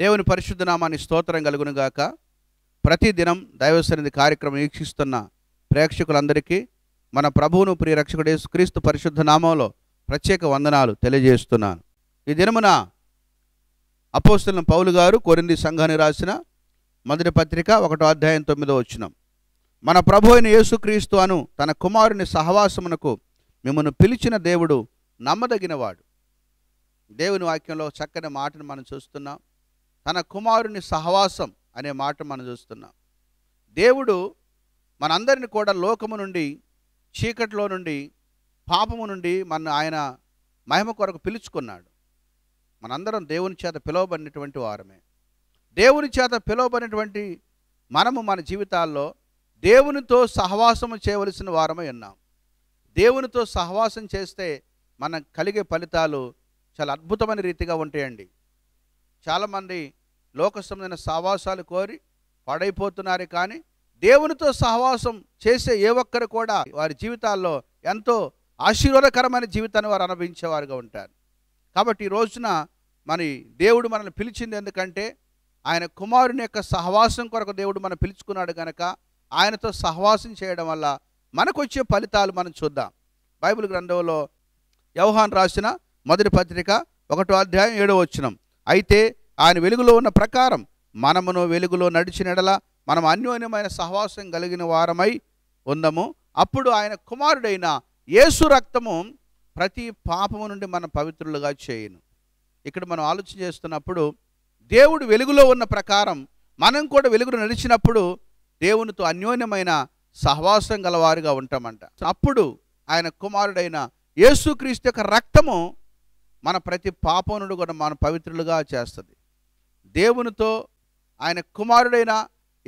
దేవుని పరిశుద్ధ నామాన్ని స్తోత్రం కలుగును గాక ప్రతిదినం దైవసన్నిధి కార్యక్రమం వీక్షిస్తున్న ప్రేక్షకులందరికీ మన ప్రభువును ప్రియరక్షకుడే క్రీస్తు పరిశుద్ధ నామంలో ప్రత్యేక వందనాలు తెలియజేస్తున్నాను ఈ దినమున అపోస్తుల పౌలు గారు కొరింది సంఘాన్ని రాసిన మొదటి పత్రిక ఒకటో అధ్యాయం తొమ్మిదో వచ్చినం మన ప్రభు అయిన యేసుక్రీస్తు అను తన కుమారుని సహవాసమునకు మిమ్మల్ని పిలిచిన దేవుడు నమ్మదగినవాడు దేవుని వాక్యంలో చక్కని మాటను మనం చూస్తున్నాం తన కుమారుని సహవాసం అనే మాట మనం చూస్తున్నాం దేవుడు మనందరిని కూడా లోకము నుండి చీకటిలో నుండి పాపము నుండి మన ఆయన మహిమ కొరకు పిలుచుకున్నాడు మనందరం దేవుని చేత పిలువబడినటువంటి వారమే దేవుని చేత పిలువబడినటువంటి మనము మన జీవితాల్లో దేవునితో సహవాసము చేయవలసిన వారమే ఉన్నాం దేవునితో సహవాసం చేస్తే మనకు కలిగే ఫలితాలు చాలా అద్భుతమైన రీతిగా ఉంటాయండి చాలామంది లోకసమైన సహవాసాలు కోరి పడైపోతున్నారు కానీ దేవునితో సహవాసం చేసే ఏ ఒక్కరు కూడా వారి జీవితాల్లో ఎంతో ఆశీర్వాదకరమైన జీవితాన్ని వారు అనుభవించేవారుగా ఉంటారు కాబట్టి ఈ రోజున మన దేవుడు మనల్ని పిలిచింది ఎందుకంటే ఆయన కుమారుని యొక్క సహవాసం కొరకు దేవుడు మనం పిలుచుకున్నాడు కనుక ఆయనతో సహవాసం చేయడం వల్ల మనకు వచ్చే ఫలితాలు మనం చూద్దాం బైబిల్ గ్రంథంలో యవహాన్ రాసిన మొదటి పత్రిక ఒకటో అధ్యాయం ఏడో వచ్చినాం అయితే ఆయన వెలుగులో ఉన్న ప్రకారం మనమును వెలుగులో నడిచినడల మనం అన్యోన్యమైన సహవాసం కలిగిన వారమై ఉందము అప్పుడు ఆయన కుమారుడైన యేసు రక్తము ప్రతి పాపము నుండి మన పవిత్రులుగా చేయను ఇక్కడ మనం ఆలోచన చేస్తున్నప్పుడు దేవుడు వెలుగులో ఉన్న ప్రకారం మనం కూడా వెలుగును నడిచినప్పుడు దేవునితో అన్యోన్యమైన సహవాసం గలవారుగా ఉంటామంట అప్పుడు ఆయన కుమారుడైన యేసుక్రీస్తు యొక్క రక్తము మన ప్రతి పాపనుడు కూడా మన పవిత్రులుగా చేస్తుంది దేవునితో ఆయన కుమారుడైన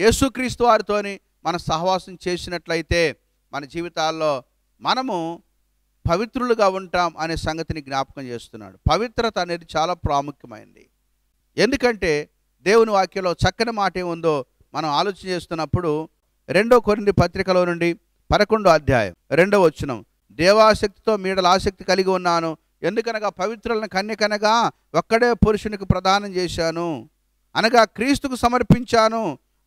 యేసుక్రీస్తు వారితోని మన సహవాసం చేసినట్లయితే మన జీవితాల్లో మనము పవిత్రులుగా ఉంటాం అనే సంగతిని జ్ఞాపకం చేస్తున్నాడు పవిత్రత అనేది చాలా ప్రాముఖ్యమైనది ఎందుకంటే దేవుని వాక్యంలో చక్కని మాట ఏముందో మనం ఆలోచన చేస్తున్నప్పుడు రెండో కొన్ని పత్రికలో నుండి పదకొండో అధ్యాయం రెండవ వచ్చినం దేవాసక్తితో మీడల ఆసక్తి కలిగి ఉన్నాను ఎందుకనగా పవిత్రులను కన్యకనగా ఒక్కడే పురుషునికి ప్రదానం చేశాను అనగా క్రీస్తుకు సమర్పించాను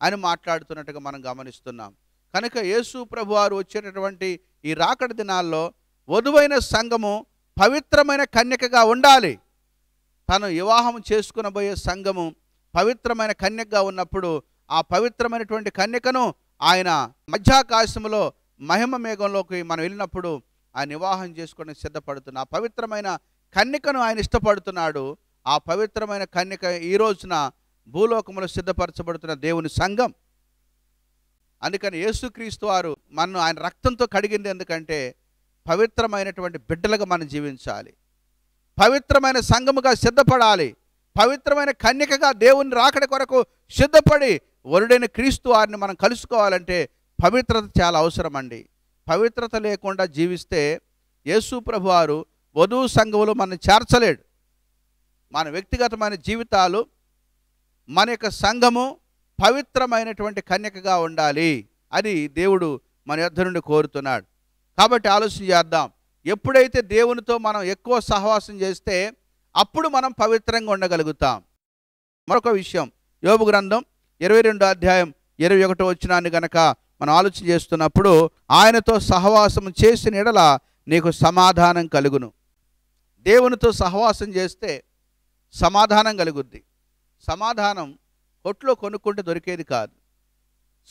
అని మాట్లాడుతున్నట్టుగా మనం గమనిస్తున్నాం కనుక యేసు ప్రభు వారు వచ్చేటటువంటి ఈ రాకడ దినాల్లో వధువైన సంఘము పవిత్రమైన కన్యకగా ఉండాలి తను వివాహం చేసుకునబోయే సంఘము పవిత్రమైన కన్యకగా ఉన్నప్పుడు ఆ పవిత్రమైనటువంటి కన్యకను ఆయన మధ్యాకాశంలో మహిమ మేఘంలోకి మనం వెళ్ళినప్పుడు ఆయన వివాహం చేసుకోవడానికి సిద్ధపడుతున్న ఆ పవిత్రమైన కన్యకను ఆయన ఇష్టపడుతున్నాడు ఆ పవిత్రమైన కన్యక ఈ రోజున భూలోకంలో సిద్ధపరచబడుతున్న దేవుని సంఘం అందుకని యేసుక్రీస్తు వారు మనను ఆయన రక్తంతో కడిగింది ఎందుకంటే పవిత్రమైనటువంటి బిడ్డలుగా మనం జీవించాలి పవిత్రమైన సంఘముగా సిద్ధపడాలి పవిత్రమైన కన్యకగా దేవుని రాకడ కొరకు సిద్ధపడి వరుడైన క్రీస్తు వారిని మనం కలుసుకోవాలంటే పవిత్రత చాలా అవసరం అండి పవిత్రత లేకుండా జీవిస్తే యేసు ప్రభు వారు వధువు సంఘములో మనం చేర్చలేడు మన వ్యక్తిగతమైన జీవితాలు మన యొక్క సంఘము పవిత్రమైనటువంటి కన్యకగా ఉండాలి అని దేవుడు మన యొద్ధ నుండి కోరుతున్నాడు కాబట్టి ఆలోచన చేద్దాం ఎప్పుడైతే దేవునితో మనం ఎక్కువ సహవాసం చేస్తే అప్పుడు మనం పవిత్రంగా ఉండగలుగుతాం మరొక విషయం యోగు గ్రంథం ఇరవై రెండో అధ్యాయం ఇరవై ఒకటో వచ్చినాన్ని గనక మనం ఆలోచన చేస్తున్నప్పుడు ఆయనతో సహవాసం చేసిన ఎడల నీకు సమాధానం కలుగును దేవునితో సహవాసం చేస్తే సమాధానం కలుగుద్ది సమాధానం కొట్లో కొనుక్కుంటే దొరికేది కాదు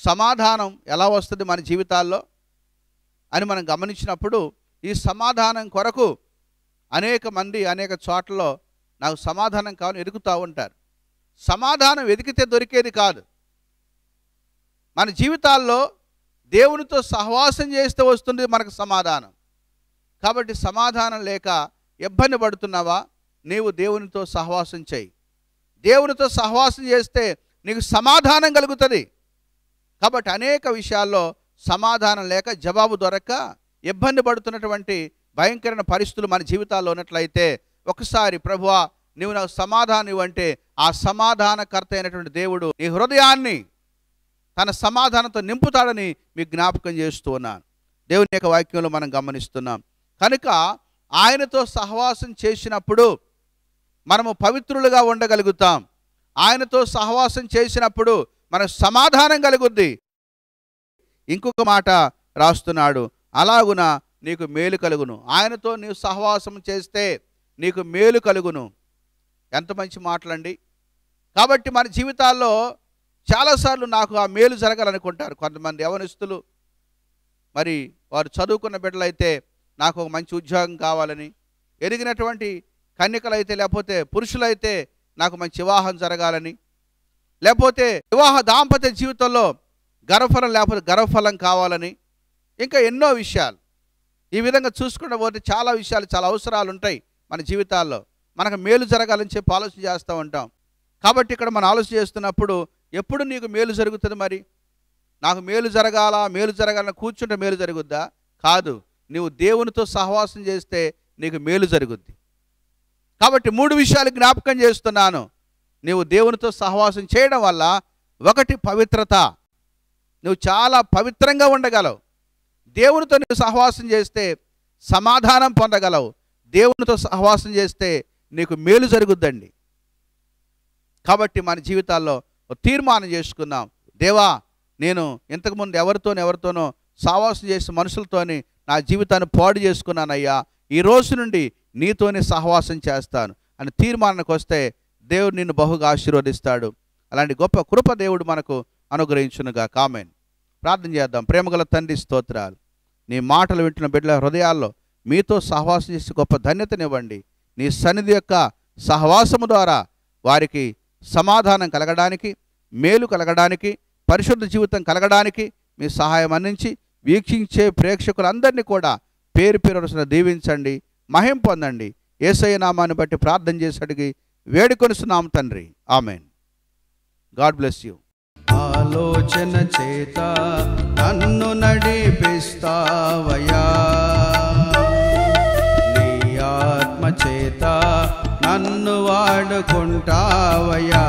సమాధానం ఎలా వస్తుంది మన జీవితాల్లో అని మనం గమనించినప్పుడు ఈ సమాధానం కొరకు అనేక మంది అనేక చోట్లలో నాకు సమాధానం కావాలని ఎదుగుతూ ఉంటారు సమాధానం వెతికితే దొరికేది కాదు మన జీవితాల్లో దేవునితో సహవాసం చేస్తే వస్తుంది మనకు సమాధానం కాబట్టి సమాధానం లేక ఇబ్బంది పడుతున్నావా నీవు దేవునితో సహవాసం చేయి దేవునితో సహవాసం చేస్తే నీకు సమాధానం కలుగుతుంది కాబట్టి అనేక విషయాల్లో సమాధానం లేక జవాబు దొరక ఇబ్బంది పడుతున్నటువంటి భయంకరమైన పరిస్థితులు మన జీవితాల్లో ఉన్నట్లయితే ఒకసారి ప్రభువా నువ్వు నాకు సమాధానం ఇవ్వంటే ఆ సమాధానకర్త అయినటువంటి దేవుడు నీ హృదయాన్ని తన సమాధానంతో నింపుతాడని మీకు జ్ఞాపకం చేస్తూ ఉన్నాను దేవుని యొక్క వాక్యంలో మనం గమనిస్తున్నాం కనుక ఆయనతో సహవాసం చేసినప్పుడు మనము పవిత్రులుగా ఉండగలుగుతాం ఆయనతో సహవాసం చేసినప్పుడు మన సమాధానం కలుగుద్ది ఇంకొక మాట రాస్తున్నాడు అలాగున నీకు మేలు కలుగును ఆయనతో నీవు సహవాసం చేస్తే నీకు మేలు కలుగును ఎంత మంచి మాటలండి కాబట్టి మన జీవితాల్లో చాలాసార్లు నాకు ఆ మేలు జరగాలనుకుంటారు కొంతమంది యవనిస్తులు మరి వారు చదువుకున్న బిడ్డలైతే నాకు ఒక మంచి ఉద్యోగం కావాలని ఎదిగినటువంటి కన్యకలైతే లేకపోతే పురుషులైతే నాకు మంచి వివాహం జరగాలని లేకపోతే వివాహ దాంపత్య జీవితంలో గర్వఫలం లేకపోతే గర్వఫలం కావాలని ఇంకా ఎన్నో విషయాలు ఈ విధంగా చూసుకున్న పోతే చాలా విషయాలు చాలా అవసరాలు ఉంటాయి మన జీవితాల్లో మనకు మేలు జరగాలని చెప్పి ఆలోచన చేస్తూ ఉంటాం కాబట్టి ఇక్కడ మనం ఆలోచన చేస్తున్నప్పుడు ఎప్పుడు నీకు మేలు జరుగుతుంది మరి నాకు మేలు జరగాల మేలు జరగాలని కూర్చుంటే మేలు జరుగుద్దా కాదు నీవు దేవునితో సహవాసం చేస్తే నీకు మేలు జరుగుద్ది కాబట్టి మూడు విషయాలు జ్ఞాపకం చేస్తున్నాను నీవు దేవునితో సహవాసం చేయడం వల్ల ఒకటి పవిత్రత నువ్వు చాలా పవిత్రంగా ఉండగలవు దేవునితో నీవు సహవాసం చేస్తే సమాధానం పొందగలవు దేవునితో సహవాసం చేస్తే నీకు మేలు జరుగుద్దండి కాబట్టి మన జీవితాల్లో తీర్మానం చేసుకున్నాం దేవా నేను ఇంతకుముందు ఎవరితోనో ఎవరితోనో సావాసం చేసిన మనుషులతోని నా జీవితాన్ని పాడు చేసుకున్నానయ్యా ఈ రోజు నుండి నీతోనే సహవాసం చేస్తాను అని తీర్మానానికి వస్తే దేవుడు నిన్ను బహుగా ఆశీర్వదిస్తాడు అలాంటి గొప్ప కృప దేవుడు మనకు అనుగ్రహించునుగా కామెన్ ప్రార్థన చేద్దాం ప్రేమగల తండ్రి స్తోత్రాలు నీ మాటలు వింటున్న బిడ్డల హృదయాల్లో మీతో సహవాసం చేసే గొప్ప ధన్యతనివ్వండి నీ సన్నిధి యొక్క సహవాసము ద్వారా వారికి సమాధానం కలగడానికి మేలు కలగడానికి పరిశుద్ధ జీవితం కలగడానికి మీ సహాయం అందించి వీక్షించే ప్రేక్షకులందరినీ కూడా పేరు పేరుసిన దీవించండి మహిం పొందండి ఏసయ్య నామాన్ని బట్టి ప్రార్థన చేసి అడిగి వేడుకొనిస్తున్నాం తండ్రి ఆమెన్ గాడ్ బ్లెస్ యూ ఆలోచన చేత నన్ను నడిపిస్తావయా నన్ను వాడుకుంటావయ్యా